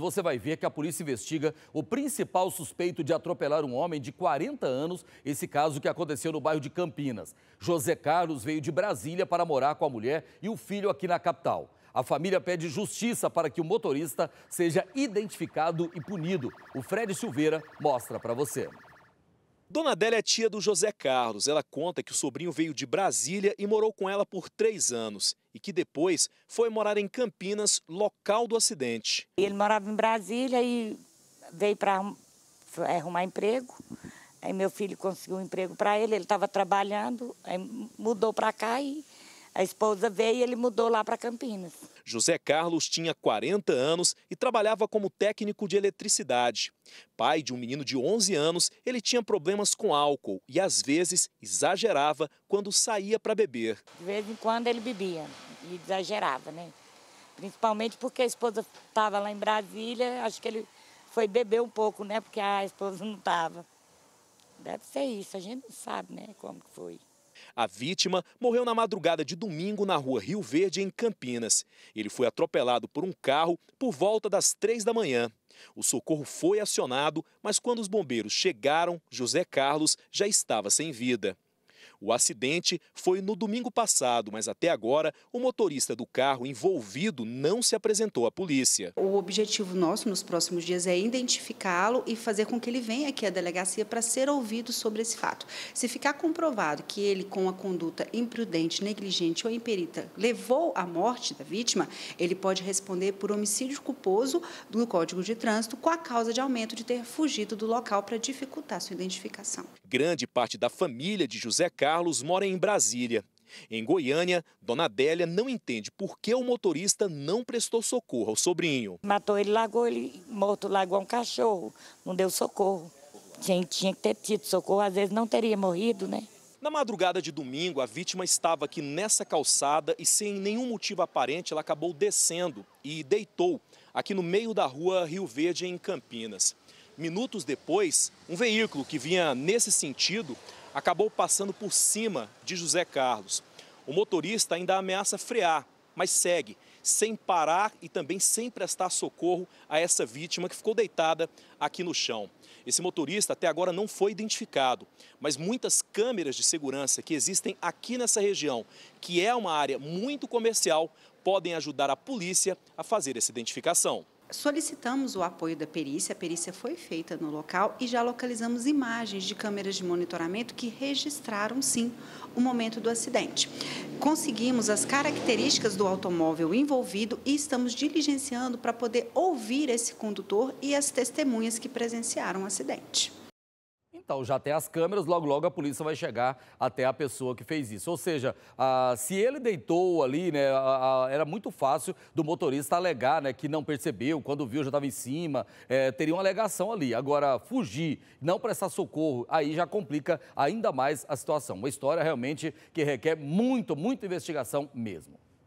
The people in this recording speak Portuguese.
você vai ver que a polícia investiga o principal suspeito de atropelar um homem de 40 anos, esse caso que aconteceu no bairro de Campinas. José Carlos veio de Brasília para morar com a mulher e o filho aqui na capital. A família pede justiça para que o motorista seja identificado e punido. O Fred Silveira mostra para você. Dona Adélia é tia do José Carlos. Ela conta que o sobrinho veio de Brasília e morou com ela por três anos e que depois foi morar em Campinas, local do acidente. Ele morava em Brasília e veio para arrumar emprego. Aí meu filho conseguiu um emprego para ele, ele estava trabalhando, aí mudou para cá e a esposa veio e ele mudou lá para Campinas. José Carlos tinha 40 anos e trabalhava como técnico de eletricidade. Pai de um menino de 11 anos, ele tinha problemas com álcool e às vezes exagerava quando saía para beber. De vez em quando ele bebia e exagerava, né? Principalmente porque a esposa estava lá em Brasília, acho que ele foi beber um pouco, né? Porque a esposa não estava. Deve ser isso, a gente não sabe, né? Como que foi. A vítima morreu na madrugada de domingo na rua Rio Verde, em Campinas. Ele foi atropelado por um carro por volta das três da manhã. O socorro foi acionado, mas quando os bombeiros chegaram, José Carlos já estava sem vida. O acidente foi no domingo passado, mas até agora o motorista do carro envolvido não se apresentou à polícia. O objetivo nosso nos próximos dias é identificá-lo e fazer com que ele venha aqui à delegacia para ser ouvido sobre esse fato. Se ficar comprovado que ele, com a conduta imprudente, negligente ou imperita, levou à morte da vítima, ele pode responder por homicídio culposo do Código de Trânsito com a causa de aumento de ter fugido do local para dificultar sua identificação. Grande parte da família de José Carlos Carlos mora em Brasília. Em Goiânia, Dona Adélia não entende por que o motorista não prestou socorro ao sobrinho. Matou ele, largou ele morto, largou um cachorro, não deu socorro. Gente, tinha que ter tido socorro, às vezes não teria morrido, né? Na madrugada de domingo, a vítima estava aqui nessa calçada e, sem nenhum motivo aparente, ela acabou descendo e deitou aqui no meio da rua Rio Verde, em Campinas. Minutos depois, um veículo que vinha nesse sentido acabou passando por cima de José Carlos. O motorista ainda ameaça frear, mas segue, sem parar e também sem prestar socorro a essa vítima que ficou deitada aqui no chão. Esse motorista até agora não foi identificado, mas muitas câmeras de segurança que existem aqui nessa região, que é uma área muito comercial, podem ajudar a polícia a fazer essa identificação solicitamos o apoio da perícia, a perícia foi feita no local e já localizamos imagens de câmeras de monitoramento que registraram sim o momento do acidente. Conseguimos as características do automóvel envolvido e estamos diligenciando para poder ouvir esse condutor e as testemunhas que presenciaram o acidente já tem as câmeras, logo logo a polícia vai chegar até a pessoa que fez isso. Ou seja, a, ah, se ele deitou ali, né, a, a, era muito fácil do motorista alegar, né, que não percebeu, quando viu já estava em cima, é, teria uma alegação ali. Agora, fugir, não prestar socorro, aí já complica ainda mais a situação. Uma história realmente que requer muito, muita investigação mesmo.